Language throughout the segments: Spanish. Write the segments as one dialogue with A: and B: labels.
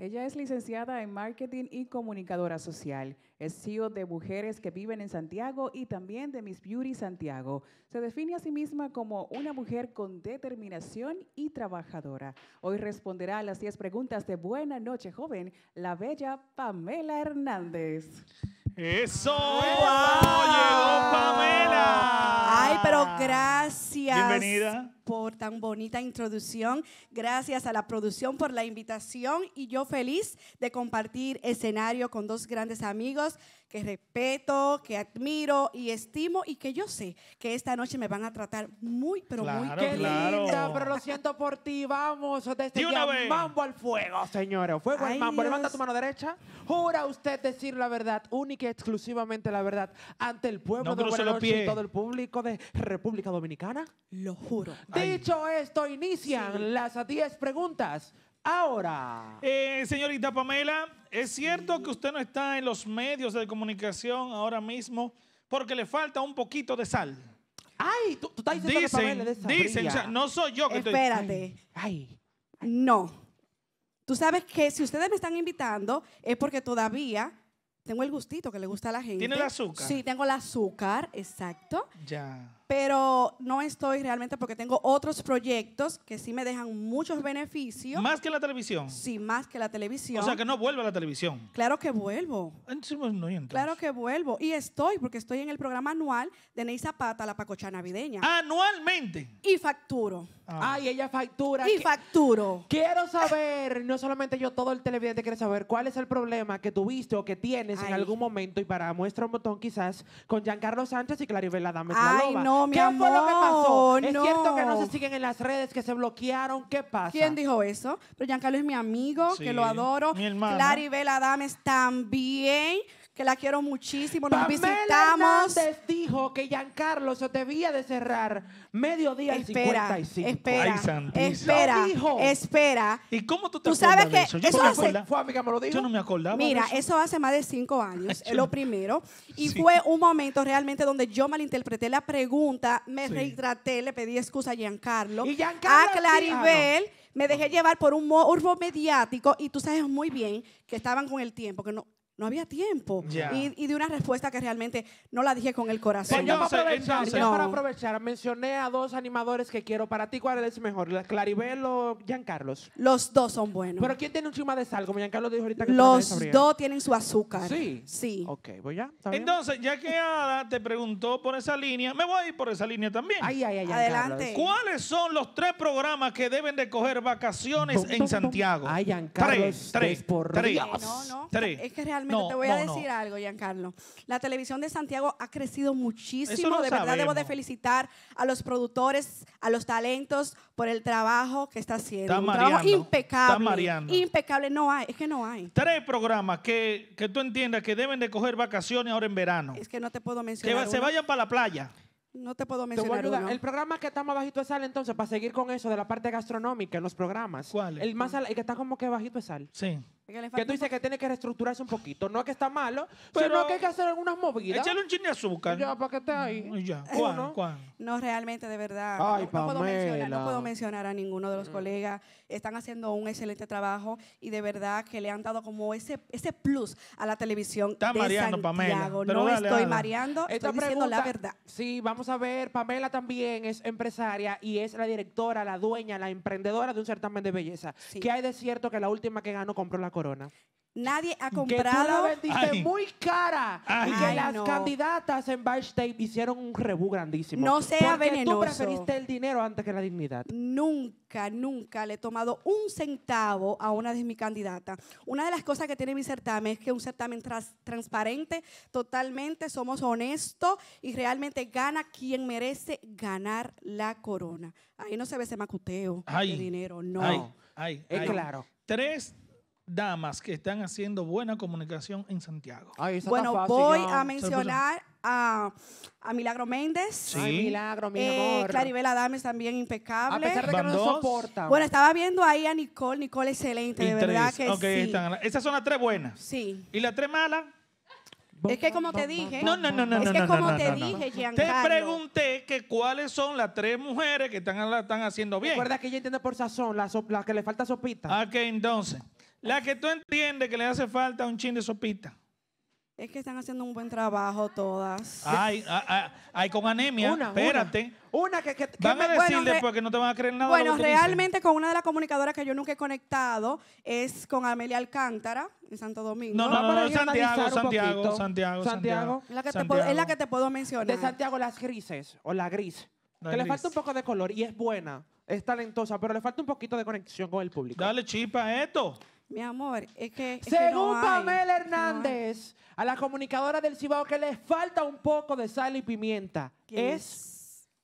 A: Ella es licenciada en marketing y comunicadora social. Es CEO de Mujeres que Viven en Santiago y también de Miss Beauty Santiago. Se define a sí misma como una mujer con determinación y trabajadora. Hoy responderá a las 10 preguntas de Buena Noche Joven, la bella Pamela Hernández. ¡Eso! ¡Llegó Pamela! ¡Ay, pero gracias! Bienvenida tan bonita introducción. Gracias a la producción por la invitación y yo feliz de compartir escenario con dos grandes amigos, que respeto, que admiro y estimo y que yo sé que esta noche me van a tratar muy, pero muy qué linda, pero lo siento por ti, vamos, desde ya, mambo
B: al fuego, señores, fuego al mambo, levanta tu mano derecha, jura usted decir la verdad, única y exclusivamente la verdad, ante el pueblo de Buenos y todo el público de República Dominicana. Lo juro. Dicho esto, inician las 10 preguntas ahora.
C: Eh, señorita Pamela, ¿es cierto que usted no está en los medios de comunicación ahora mismo porque le falta un poquito de sal? Ay, tú, estás diciendo que Pamela de Dicen, no soy yo que Espérate.
A: Estoy... Ay, ay. No. Tú sabes que si ustedes me están invitando es porque todavía tengo el gustito que le gusta a la gente. ¿Tiene el azúcar? Sí, tengo el azúcar, exacto. Ya pero no estoy realmente porque tengo otros proyectos que sí me dejan muchos beneficios. ¿Más
C: que la televisión?
A: Sí, más que la televisión. O sea, que
C: no vuelvo a la televisión.
A: Claro que vuelvo. Pues, entonces, no, Claro que vuelvo. Y estoy, porque estoy en el programa anual de Ney Zapata, la pacocha navideña. ¿Anualmente? Y facturo. Ah. Ay, ella factura. Y facturo. Quiero saber, no solamente
B: yo, todo el televidente quiere saber cuál es el problema que tuviste o que tienes en algún momento y para muestra un botón quizás con Giancarlo Sánchez y Claribel Adames. Ay, no ¿Qué amor. lo que pasó? Es cierto que no se
A: siguen en las redes, que se bloquearon. ¿Qué pasa? ¿Quién dijo eso? Pero Giancarlo es mi amigo, que lo adoro. Mi hermano. Claribel Adames también, que la quiero muchísimo. Nos Pamela visitamos. Hernández que Giancarlo se debía de cerrar mediodía espera, y 55. Espera, espera,
C: espera. ¿Y cómo tú te ¿Tú sabes que eso? Yo me lo Yo no me acordaba. Mira, eso.
A: hace más de cinco años, es lo primero. Y fue un momento realmente donde yo malinterpreté la pregunta, me rehidraté le pedí excusa a Giancarlo. Y a Claribel. Me dejé llevar por un morbo mediático y tú sabes muy bien que estaban con el tiempo, que no, no había tiempo. Y, de una respuesta que realmente no la dije con el corazón. para aprovechar, mencioné a dos animadores
B: que quiero para ti. ¿Cuál es mejor? ¿Claribel o Giancarlos? Los dos son buenos. ¿Pero quién tiene
C: un chima de sal? Como Giancarlo dijo ahorita
B: que Los dos
A: tienen su azúcar. Sí. Sí. Ok,
B: voy ya.
C: Entonces, ya que Ada te preguntó por esa línea, me voy a ir por esa línea también. Ay, ay, ay, Adelante. ¿Cuáles son los tres programas que deben de coger vacaciones en Santiago?
B: Ay, Giancarlo. Tres, tres,
C: por tres. No, no. Tres. Es
A: que realmente te voy a decir algo, Giancarlo. La televisión de Santiago ha crecido muchísimo. de verdad debo de felicitar a los productores, a los talentos por el trabajo que está haciendo. Está Un trabajo impecable. impecable. No hay, es que no hay.
C: Tres programas que, tú entiendas que deben de coger vacaciones ahora en verano. Es
A: que no te puedo mencionar. Que se vayan para la playa. No te puedo mencionar. El programa que está más
B: bajito de sal, entonces, para seguir con eso de la parte gastronómica en los programas. ¿Cuál? El, más, el que está como que bajito de sal. Sí. Que, tú dices que tiene que reestructurarse un poquito. No es que está malo, pero sino que hay que hacer algunas
A: movidas. Échale un
C: chin de azúcar. Ya,
A: para que esté ahí. Mm, ya, No? realmente, de verdad. no, puedo mencionar, a ninguno de los mm. colegas. Están haciendo un excelente trabajo y de verdad que le han dado como ese, ese plus a la televisión. Está mareando, Pamela. no estoy mareando, estoy diciendo la verdad. Sí, vamos a ver. Pamela también es empresaria
B: y es la directora, la dueña, la emprendedora de un certamen de belleza. Que hay de cierto que la última que ganó compró la corona. Nadie ha comprado. Que tú vendiste muy cara. Y que las candidatas en Backstage hicieron un rebú grandísimo. No sea porque tú preferiste el dinero
A: antes que la dignidad. Nunca, nunca le he tomado un centavo a una de mis candidatas. Una de las cosas que tiene mi certamen es que es un certamen transparente, totalmente, somos honestos y realmente gana quien merece ganar la corona. Ahí no se ve ese macuteo de dinero, no. es claro. Tres
C: damas que están haciendo buena comunicación en Santiago. bueno, voy a mencionar
A: a, Milagro Méndez. Ay, Milagro, mi eh, Claribela Dames también impecable. A pesar de que no soporta. Bueno, estaba viendo ahí a Nicole. Nicole excelente, de verdad que sí.
C: esas son las tres buenas. Sí. ¿Y las tres malas?
A: Es que como te dije. No, no, no, no. Es que como te dije, Giancarlo. Te pregunté
C: que cuáles son las tres mujeres que están, están haciendo bien. Recuerda que yo entiendo por sazón, las que le falta sopita. Ah, que entonces. La que tú entiendes que le hace falta un chin de sopita.
A: Es que están haciendo un buen trabajo todas. Ay, hay con anemia. Espérate. Una, que, que, a decir después
C: que no te van a creer nada. Bueno, realmente
A: con una de las comunicadoras que yo nunca he conectado es con Amelia Alcántara en Santo Domingo. No, no, no, Santiago, Santiago, Santiago, Santiago, es la que te puedo mencionar. De Santiago, las grises o la gris. que le falta un poco de color
B: y es buena, es talentosa, pero le falta un poquito de conexión con el público. Dale chispa a esto.
A: Mi amor, es que. Según Pamela
B: Hernández, a la comunicadora del Cibao que les falta un poco de sal y pimienta. es?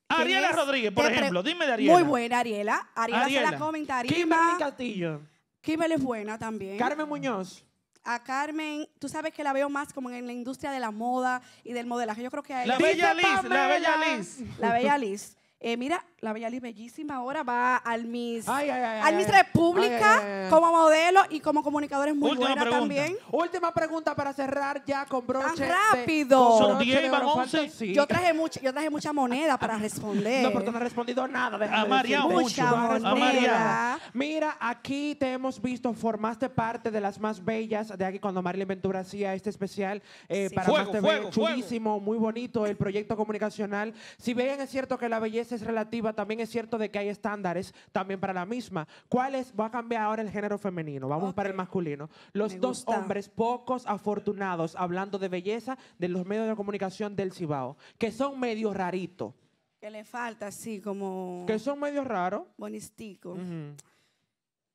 B: Ariela Rodríguez, por ejemplo.
A: Dime de Ariela. Muy buena, Ariela. Ariela, se la comentaría. Kimberly
C: Castillo.
A: Kimberly es buena también. Carmen Muñoz. A Carmen, tú sabes que la veo más como en la industria de la moda y del modelaje. Yo creo que hay La Bella Liz, la Bella Liz. La Bella Liz. Eh, mira, la bella Liz bellísima ahora va al Miss, al Miss República como modelo y como comunicadora es muy buena también. Última pregunta para cerrar ya con broche. rápido. De, Yo traje mucha, yo traje mucha moneda para responder. No, porque tú no has respondido
B: nada. A
A: María mucha moneda.
B: Mira, aquí te hemos visto, formaste parte de las más bellas de aquí cuando Marilyn Ventura hacía este especial eh, para más muy bonito el proyecto comunicacional. Si bien es cierto que la belleza es relativa, también es cierto de que hay estándares también para la misma. ¿Cuáles va a cambiar ahora el género femenino? Vamos para el masculino. Los dos hombres pocos afortunados, hablando de belleza, de los medios de comunicación del Cibao, que son medio raritos.
A: Que le falta, así como... Que
B: son medio raros.
A: Bonistico.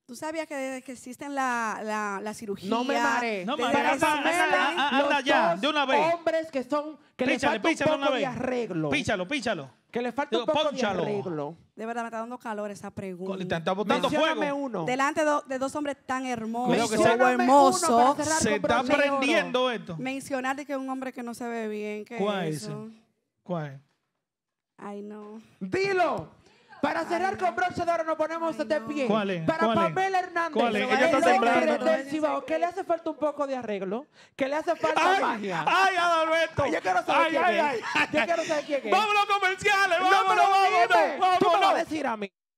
A: ¿Tú sabías que desde que existen la, la, la cirugía? No me mareé. No me Anda, ya, de una vez. hombres que son...
B: Que píchale, les falta un poco de arreglo. Píchalo, píchalo. Que le falta un poco de arreglo.
A: De verdad, me está dando calor esa pregunta. Te está botando fuego. uno. Delante de dos hombres tan hermosos. que son hermosos. Se está prendiendo esto. Mencionar de que un hombre que no se ve bien. ¿Cuál es eso? ¿Cuál es? Ay, no. ¡Dilo!
B: Para cerrar con broche de oro nos ponemos de pie. ¿Cuál es? Para Hernández, ¿Cuál es? Ella está el que le hace falta un poco de arreglo, ¿Qué le hace falta magia. ¡Ay, Adolberto! Ay, yo ay, quién ay, es. Yo quiero saber quién es. ¡Vámonos comerciales! ¡Vámonos, no vámonos! ¡Vámonos! Tú me
C: vas a decir a mí.